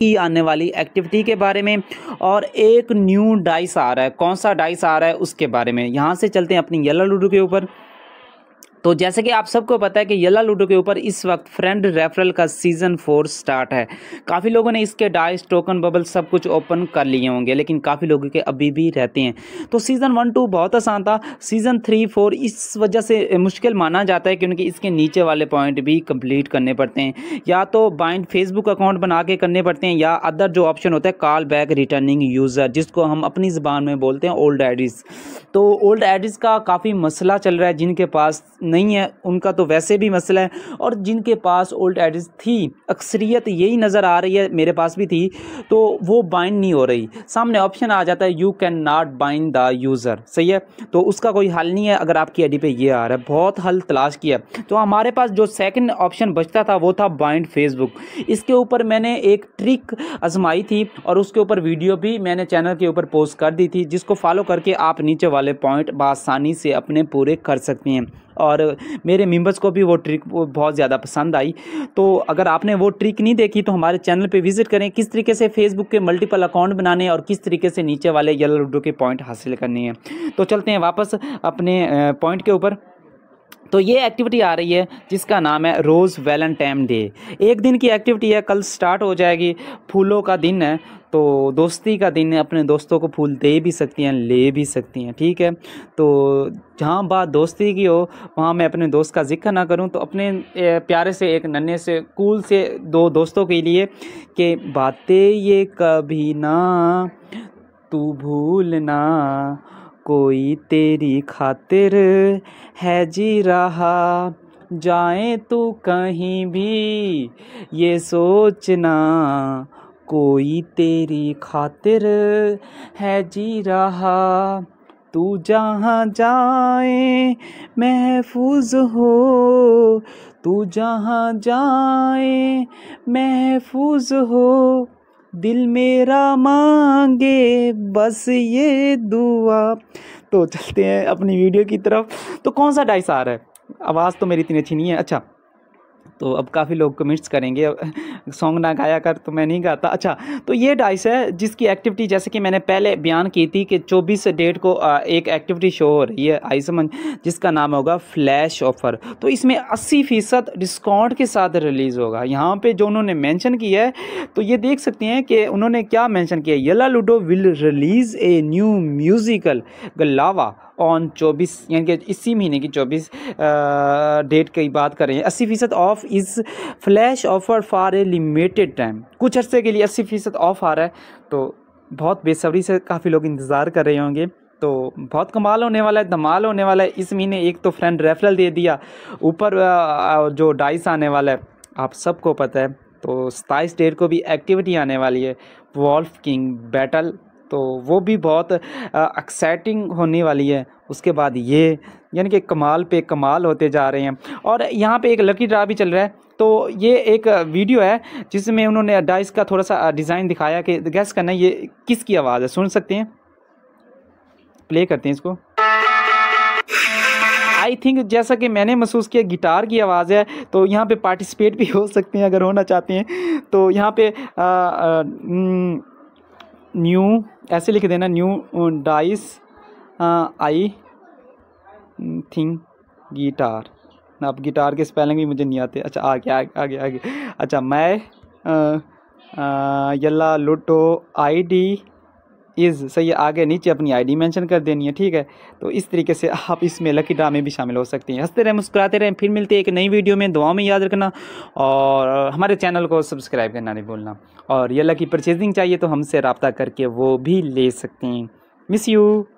की आने वाली एक्टिविटी के बारे में और एक न्यू डाइस आ रहा है कौन सा डाइस आ रहा है उसके बारे में यहाँ से चलते हैं अपनी येलो लूडो के ऊपर तो जैसे कि आप सबको पता है कि यला लूडो के ऊपर इस वक्त फ्रेंड रेफरल का सीज़न फोर स्टार्ट है काफ़ी लोगों ने इसके डाइस टोकन बबल सब कुछ ओपन कर लिए होंगे लेकिन काफ़ी लोगों के अभी भी रहते हैं तो सीज़न वन टू बहुत आसान था सीज़न थ्री फोर इस वजह से मुश्किल माना जाता है क्योंकि इसके नीचे वाले पॉइंट भी कंप्लीट करने पड़ते हैं या तो बाइंड फेसबुक अकाउंट बना के करने पड़ते हैं या अदर जो ऑप्शन होता है कॉल बैक रिटर्निंग यूज़र जिसको हम अपनी ज़बान में बोलते हैं ओल्ड एडिस तो ओल्ड एडिस का काफ़ी मसला चल रहा है जिनके पास नहीं है उनका तो वैसे भी मसला है और जिनके पास ओल्ड एड्रेस थी अक्सरियत यही नज़र आ रही है मेरे पास भी थी तो वो बाइंड नहीं हो रही सामने ऑप्शन आ जाता है you can not bind the user सही है तो उसका कोई हल नहीं है अगर आपकी आई पे ये आ रहा है बहुत हल तलाश किया तो हमारे पास जो सेकंड ऑप्शन बचता था वो था बाइंड फेसबुक इसके ऊपर मैंने एक ट्रिक आजमाई थी और उसके ऊपर वीडियो भी मैंने चैनल के ऊपर पोस्ट कर दी थी जिसको फॉलो करके आप नीचे वाले पॉइंट बसानी से अपने पूरे कर सकते हैं और मेरे मेम्बर्स को भी वो ट्रिक बहुत ज़्यादा पसंद आई तो अगर आपने वो ट्रिक नहीं देखी तो हमारे चैनल पर विजिट करें किस तरीके से फेसबुक के मल्टीपल अकाउंट बनाने और किस तरीके से नीचे वाले येलो लूडो के पॉइंट हासिल करने हैं तो चलते हैं वापस अपने पॉइंट के ऊपर तो ये एक्टिविटी आ रही है जिसका नाम है रोज़ वैलेंटाइन डे एक दिन की एक्टिविटी है कल स्टार्ट हो जाएगी फूलों का दिन है तो दोस्ती का दिन है अपने दोस्तों को फूल दे भी सकती हैं ले भी सकती हैं ठीक है तो जहाँ बात दोस्ती की हो वहाँ मैं अपने दोस्त का जिक्र ना करूँ तो अपने प्यारे से एक नन्हे से कूल से दो दोस्तों के लिए कि बातें ये कभी ना तू भूलना कोई तेरी खातिर है जी रहा जाए तू कहीं भी ये सोचना कोई तेरी खातिर है जी रहा तू जहाँ जाए महफूज हो तू जहाँ जाए महफूज हो दिल मेरा मांगे बस ये दुआ तो चलते हैं अपनी वीडियो की तरफ तो कौन सा डाइस आ रहा है आवाज़ तो मेरी इतनी अच्छी नहीं है अच्छा तो अब काफ़ी लोग कमेंट्स करेंगे सॉन्ग ना गाया कर तो मैं नहीं गाता अच्छा तो ये डाइस है जिसकी एक्टिविटी जैसे कि मैंने पहले बयान की थी कि चौबीस डेट को एक एक्टिविटी शो हो रही है आई समझ जिसका नाम होगा फ्लैश ऑफर तो इसमें अस्सी फ़ीसद डिस्काउंट के साथ रिलीज़ होगा यहाँ पर जो उन्होंने मैंशन किया है तो ये देख सकते हैं कि उन्होंने क्या मैंशन किया Yalla Ludo will release a new musical गलावा ऑन चौबीस यानी कि इसी महीने की चौबीस डेट की बात करें अस्सी फ़ीसद ऑफ इस flash offer for a limited time कुछ अर्से के लिए अस्सी फ़ीसद ऑफ आ रहा है तो बहुत बेसब्री से काफ़ी लोग इंतज़ार कर रहे होंगे तो बहुत कमाल होने वाला है धमाल होने वाला है इस महीने एक तो फ्रेंड रेफरल दे दिया ऊपर जो डाइस आने वाला है आप सबको पता है तो सताईस डेट को भी एक्टिविटी आने वाली है वॉल्फ किंग बैटल तो वो भी बहुत एक्साइटिंग होने वाली है उसके बाद ये यानी कि कमाल पे कमाल होते जा रहे हैं और यहाँ पे एक लकी ड्रा भी चल रहा है तो ये एक वीडियो है जिसमें उन्होंने डाइस का थोड़ा सा डिज़ाइन दिखाया कि गैस करना ये किसकी आवाज़ है सुन सकते हैं प्ले करते हैं इसको आई थिंक जैसा कि मैंने महसूस किया गिटार की आवाज़ है तो यहाँ पे पार्टिसिपेट भी हो सकते हैं अगर होना चाहते हैं तो यहाँ पे आ, आ, न, न्यू ऐसे लिख देना new dice I think guitar अब गिटार के स्पेलिंग भी मुझे नहीं आते अच्छा आ गया आ गया आ गया अच्छा मैं Yalla Ludo I D is सही है आगे नीचे अपनी आईडी मेंशन कर देनी है ठीक है तो इस तरीके से आप इसमें लकी ड्रा में भी शामिल हो सकती हैं हंसते रहें मुस्कुराते रहें फिर मिलते हैं एक नई वीडियो में दुआ में याद रखना और हमारे चैनल को सब्सक्राइब करना नहीं भूलना और ये लकी परचेजिंग चाहिए तो हमसे रबता करके वो भी ले सकते हैं मिस यू